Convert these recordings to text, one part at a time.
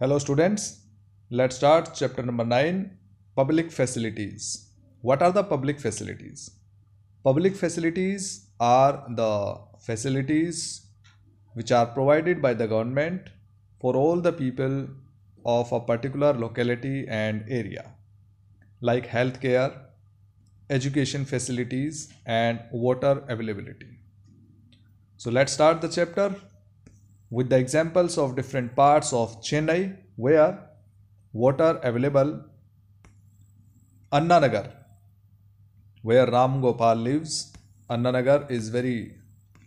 Hello students, let's start chapter number 9 Public Facilities. What are the public facilities? Public facilities are the facilities which are provided by the government for all the people of a particular locality and area like healthcare, education facilities and water availability. So let's start the chapter with the examples of different parts of Chennai where water available Annanagar where Ram Gopal lives Annanagar is very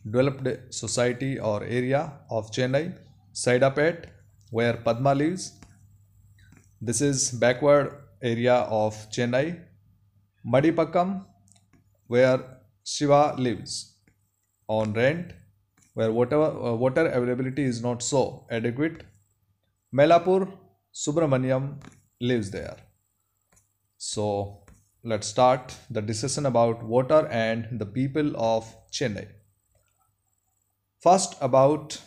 developed society or area of Chennai Saidapet where Padma lives this is backward area of Chennai Madipakam where Shiva lives on rent where water, uh, water availability is not so adequate. Melapur Subramaniam lives there. So let's start the discussion about water and the people of Chennai. First about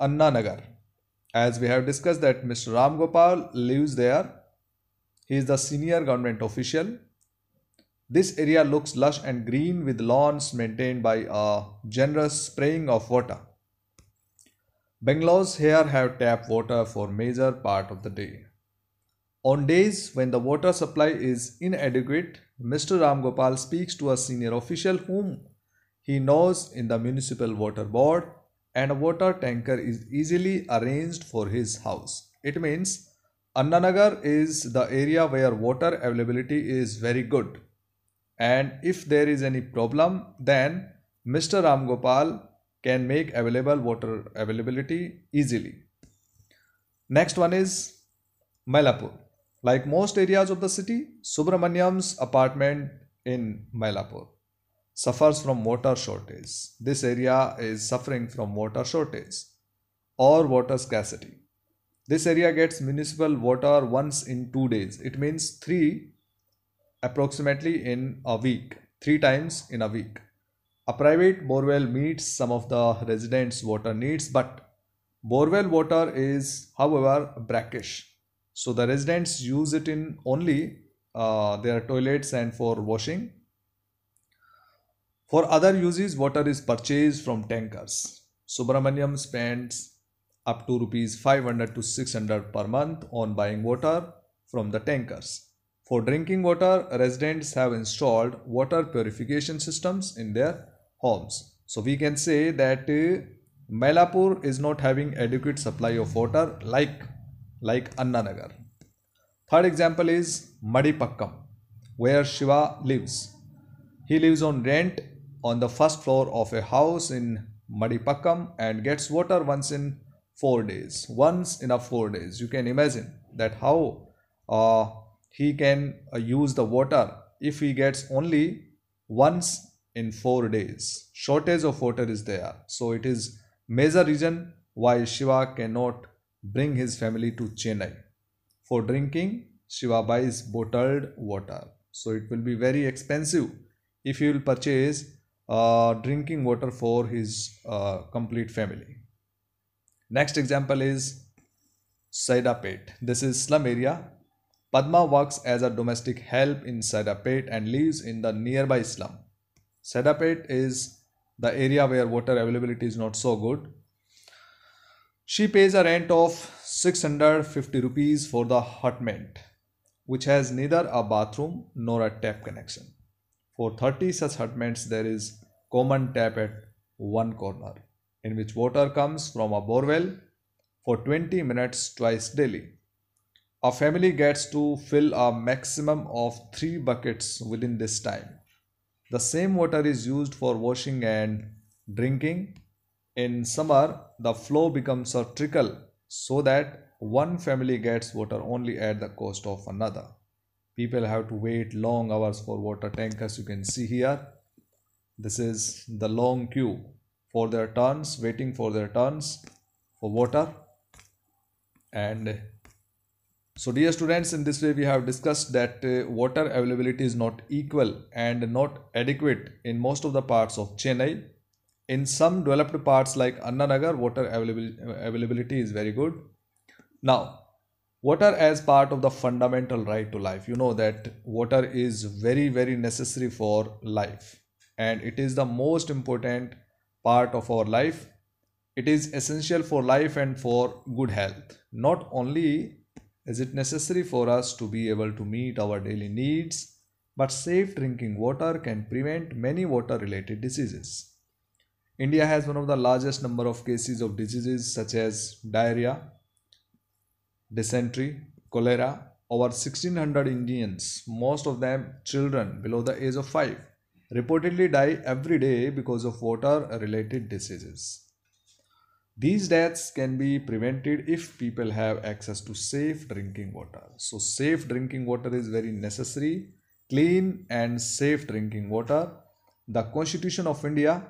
Anna Nagar. As we have discussed that Mr. Ram Gopal lives there. He is the senior government official this area looks lush and green with lawns maintained by a generous spraying of water. Bungalows here have tap water for major part of the day. On days when the water supply is inadequate, Mr. Ramgopal speaks to a senior official whom he knows in the municipal water board and a water tanker is easily arranged for his house. It means Annanagar is the area where water availability is very good and if there is any problem then Mr. Ramgopal can make available water availability easily. Next one is mailapur Like most areas of the city, Subramaniam's apartment in mailapur suffers from water shortage. This area is suffering from water shortage or water scarcity. This area gets municipal water once in two days. It means three approximately in a week, three times in a week. A private borewell meets some of the residents' water needs, but borewell water is, however, brackish. So the residents use it in only uh, their toilets and for washing. For other uses, water is purchased from tankers. Subramaniam spends up to rupees 500 to 600 per month on buying water from the tankers. For drinking water, residents have installed water purification systems in their homes. So we can say that uh, is not having adequate supply of water like like Annanagar. Third example is Madipakkam, where Shiva lives. He lives on rent on the first floor of a house in Madipakkam and gets water once in four days. Once in a four days. You can imagine that how uh, he can uh, use the water if he gets only once in 4 days. Shortage of water is there. So it is major reason why Shiva cannot bring his family to Chennai. For drinking, Shiva buys bottled water. So it will be very expensive if he will purchase uh, drinking water for his uh, complete family. Next example is Saidapet. This is slum area Padma works as a domestic help in Saidapet and lives in the nearby slum. Saidapet is the area where water availability is not so good. She pays a rent of 650 rupees for the hutment, which has neither a bathroom nor a tap connection. For 30 such hutments, there is common tap at one corner, in which water comes from a borewell for 20 minutes twice daily. A family gets to fill a maximum of three buckets within this time. The same water is used for washing and drinking. In summer, the flow becomes a trickle so that one family gets water only at the cost of another. People have to wait long hours for water tankers, you can see here. This is the long queue for their turns, waiting for their turns for water. And so dear students, in this way we have discussed that uh, water availability is not equal and not adequate in most of the parts of Chennai. In some developed parts like Annanagar, water availability is very good. Now, water as part of the fundamental right to life. You know that water is very, very necessary for life and it is the most important part of our life. It is essential for life and for good health. Not only is it necessary for us to be able to meet our daily needs, but safe drinking water can prevent many water related diseases. India has one of the largest number of cases of diseases such as diarrhea, dysentery, cholera. Over 1600 Indians, most of them children below the age of 5, reportedly die every day because of water related diseases. These deaths can be prevented if people have access to safe drinking water. So, safe drinking water is very necessary. Clean and safe drinking water. The Constitution of India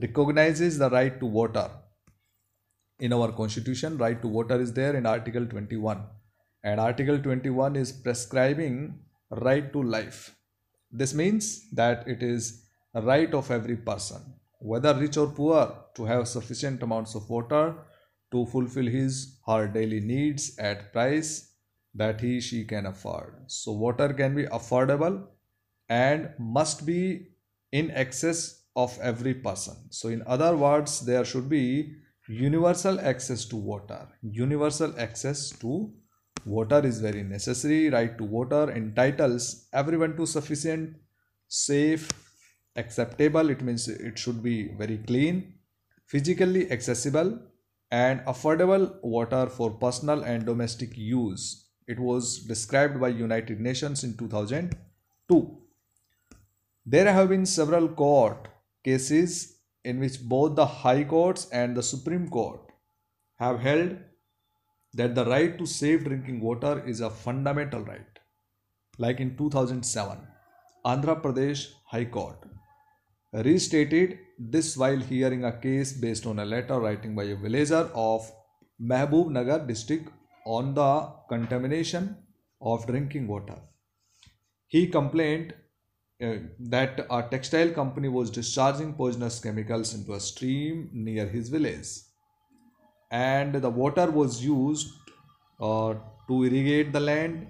recognizes the right to water. In our Constitution, right to water is there in Article 21. And Article 21 is prescribing right to life. This means that it is right of every person whether rich or poor, to have sufficient amounts of water to fulfill his her daily needs at price that he she can afford. So water can be affordable and must be in excess of every person. So in other words, there should be universal access to water. Universal access to water is very necessary. Right to water entitles everyone to sufficient, safe, acceptable it means it should be very clean physically accessible and affordable water for personal and domestic use it was described by united nations in 2002 there have been several court cases in which both the high courts and the supreme court have held that the right to safe drinking water is a fundamental right like in 2007 andhra pradesh high court restated this while hearing a case based on a letter writing by a villager of Mahbub Nagar district on the contamination of drinking water. He complained uh, that a textile company was discharging poisonous chemicals into a stream near his village and the water was used uh, to irrigate the land,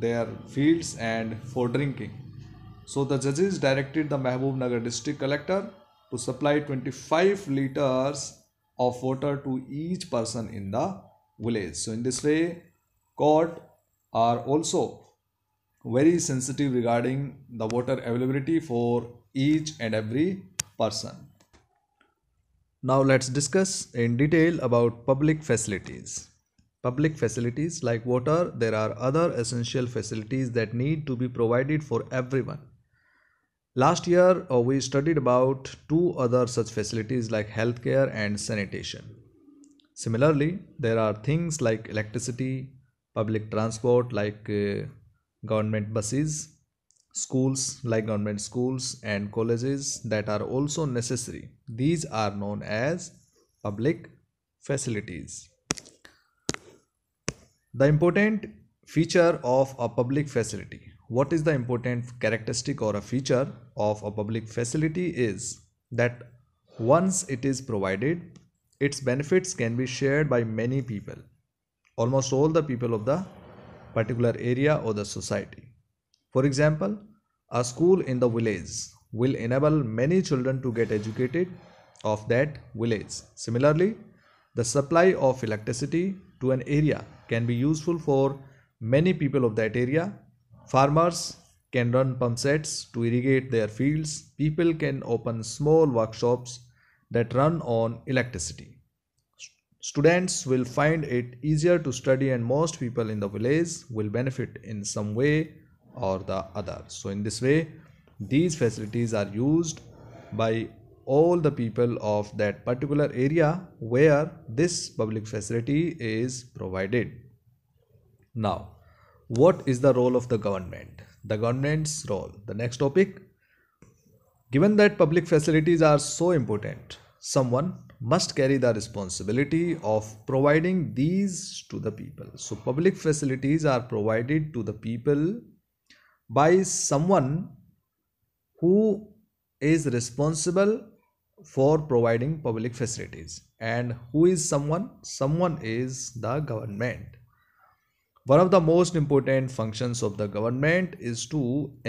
their fields and for drinking. So the judges directed the Mehboob Nagar district collector to supply 25 liters of water to each person in the village. So in this way, court are also very sensitive regarding the water availability for each and every person. Now let's discuss in detail about public facilities. Public facilities like water, there are other essential facilities that need to be provided for everyone. Last year, uh, we studied about two other such facilities like healthcare and sanitation. Similarly, there are things like electricity, public transport like uh, government buses, schools like government schools and colleges that are also necessary. These are known as public facilities. The important feature of a public facility what is the important characteristic or a feature of a public facility is that once it is provided, its benefits can be shared by many people, almost all the people of the particular area or the society. For example, a school in the village will enable many children to get educated of that village. Similarly, the supply of electricity to an area can be useful for many people of that area Farmers can run pump sets to irrigate their fields. People can open small workshops that run on electricity. Students will find it easier to study, and most people in the village will benefit in some way or the other. So, in this way, these facilities are used by all the people of that particular area where this public facility is provided. Now, what is the role of the government the government's role the next topic given that public facilities are so important someone must carry the responsibility of providing these to the people so public facilities are provided to the people by someone who is responsible for providing public facilities and who is someone someone is the government one of the most important functions of the government is to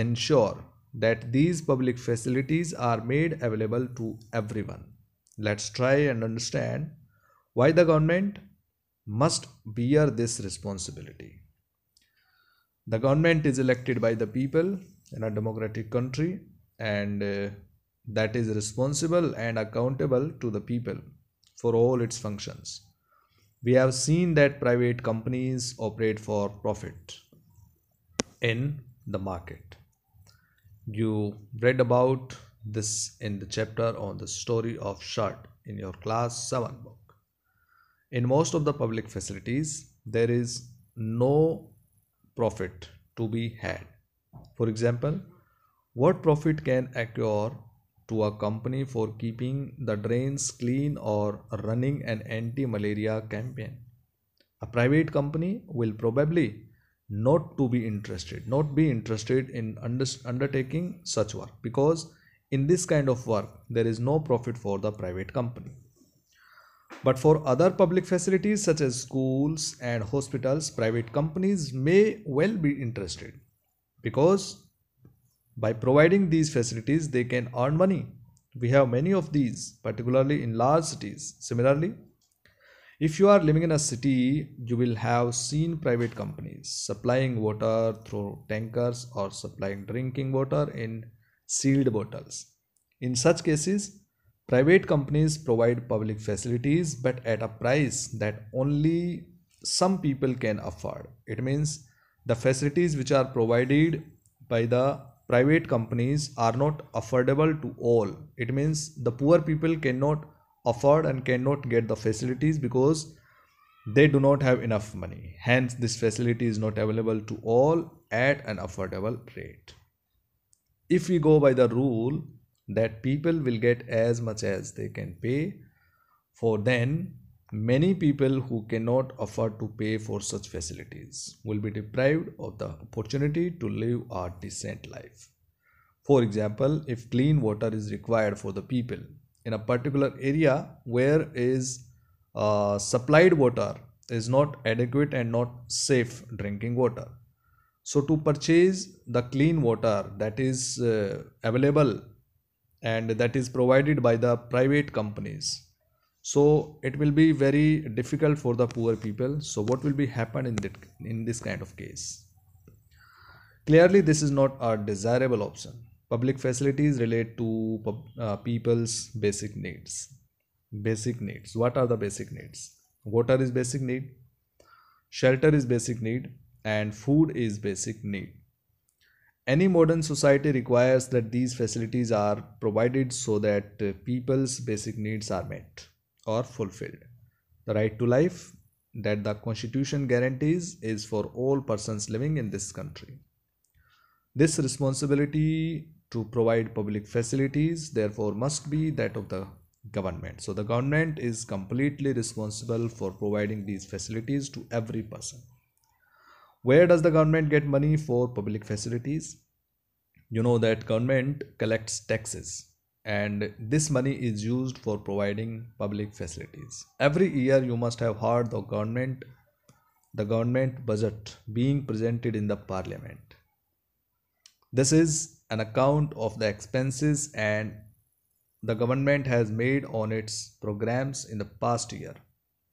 ensure that these public facilities are made available to everyone. Let's try and understand why the government must bear this responsibility. The government is elected by the people in a democratic country and uh, that is responsible and accountable to the people for all its functions we have seen that private companies operate for profit in the market. You read about this in the chapter on the story of Shard in your class 7 book. In most of the public facilities, there is no profit to be had. For example, what profit can occur to a company for keeping the drains clean or running an anti malaria campaign. A private company will probably not to be interested not be interested in under, undertaking such work because in this kind of work there is no profit for the private company but for other public facilities such as schools and hospitals private companies may well be interested because by providing these facilities, they can earn money. We have many of these, particularly in large cities. Similarly, if you are living in a city, you will have seen private companies supplying water through tankers or supplying drinking water in sealed bottles. In such cases, private companies provide public facilities but at a price that only some people can afford. It means the facilities which are provided by the private companies are not affordable to all it means the poor people cannot afford and cannot get the facilities because they do not have enough money hence this facility is not available to all at an affordable rate if we go by the rule that people will get as much as they can pay for then many people who cannot afford to pay for such facilities will be deprived of the opportunity to live a decent life. For example, if clean water is required for the people in a particular area where is uh, supplied water is not adequate and not safe drinking water. So to purchase the clean water that is uh, available and that is provided by the private companies so it will be very difficult for the poor people so what will be happen in that in this kind of case clearly this is not a desirable option public facilities relate to uh, people's basic needs basic needs what are the basic needs water is basic need shelter is basic need and food is basic need any modern society requires that these facilities are provided so that uh, people's basic needs are met or fulfilled. The right to life that the Constitution guarantees is for all persons living in this country. This responsibility to provide public facilities therefore must be that of the government. So the government is completely responsible for providing these facilities to every person. Where does the government get money for public facilities? You know that government collects taxes and this money is used for providing public facilities every year you must have heard the government the government budget being presented in the parliament this is an account of the expenses and the government has made on its programs in the past year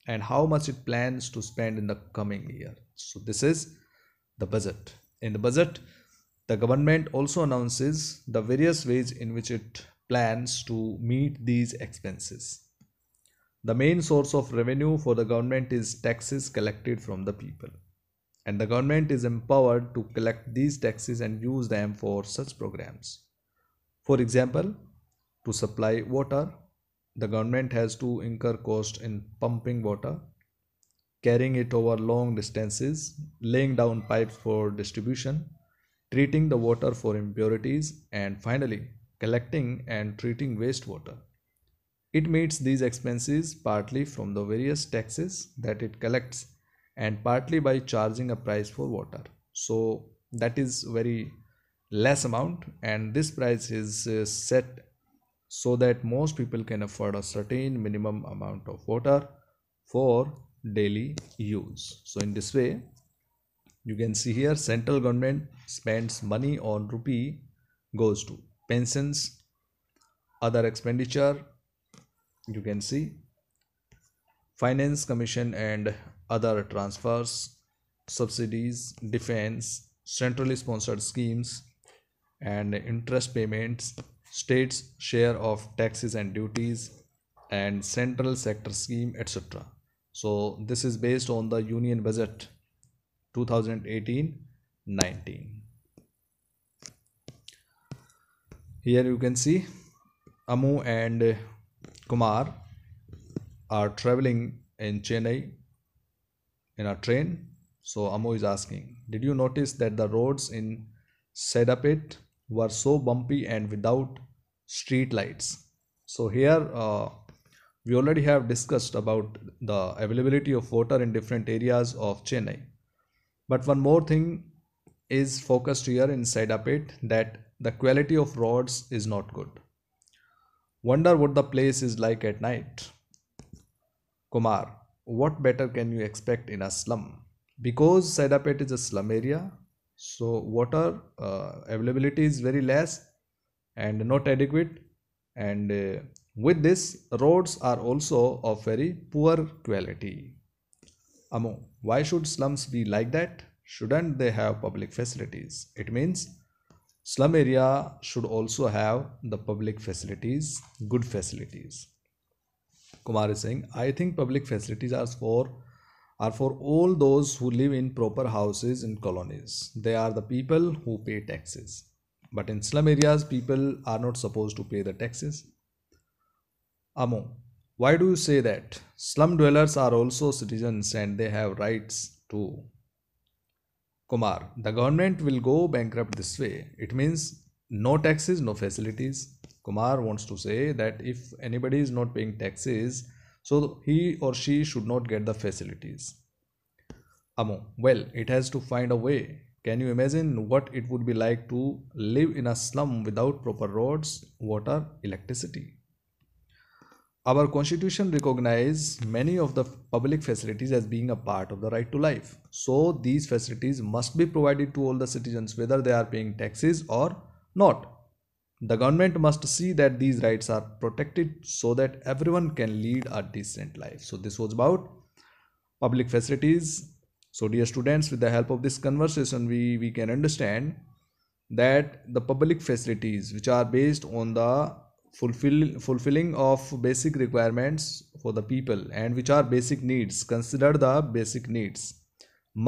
and how much it plans to spend in the coming year so this is the budget in the budget the government also announces the various ways in which it plans to meet these expenses. The main source of revenue for the government is taxes collected from the people. And the government is empowered to collect these taxes and use them for such programs. For example, to supply water, the government has to incur cost in pumping water, carrying it over long distances, laying down pipes for distribution, treating the water for impurities, and finally collecting and treating wastewater. It meets these expenses partly from the various taxes that it collects and partly by charging a price for water. So that is very less amount and this price is uh, set so that most people can afford a certain minimum amount of water for daily use. So in this way you can see here central government spends money on rupee goes to pensions other expenditure you can see finance commission and other transfers subsidies defense centrally sponsored schemes and interest payments states share of taxes and duties and central sector scheme etc so this is based on the union budget 2018 19 here you can see Amu and Kumar are traveling in Chennai in a train. So Amu is asking, did you notice that the roads in Sedapet were so bumpy and without street lights? So here uh, we already have discussed about the availability of water in different areas of Chennai. But one more thing is focused here in Sedapet that the quality of roads is not good. Wonder what the place is like at night. Kumar, what better can you expect in a slum? Because Saidapet is a slum area, so water uh, availability is very less and not adequate, and uh, with this, roads are also of very poor quality. Amo, why should slums be like that? Shouldn't they have public facilities? It means slum area should also have the public facilities good facilities kumar is saying i think public facilities are for are for all those who live in proper houses and colonies they are the people who pay taxes but in slum areas people are not supposed to pay the taxes amo why do you say that slum dwellers are also citizens and they have rights too Kumar, the government will go bankrupt this way. It means no taxes, no facilities. Kumar wants to say that if anybody is not paying taxes, so he or she should not get the facilities. Amo, well, it has to find a way. Can you imagine what it would be like to live in a slum without proper roads, water, electricity? Our constitution recognizes many of the public facilities as being a part of the right to life. So these facilities must be provided to all the citizens whether they are paying taxes or not. The government must see that these rights are protected so that everyone can lead a decent life. So this was about public facilities. So dear students, with the help of this conversation, we, we can understand that the public facilities which are based on the fulfill, fulfilling of basic requirements for the people and which are basic needs consider the basic needs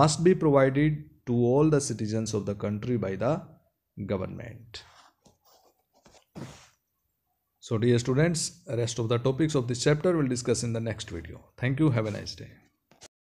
must be provided to all the citizens of the country by the government so dear students rest of the topics of this chapter we'll discuss in the next video thank you have a nice day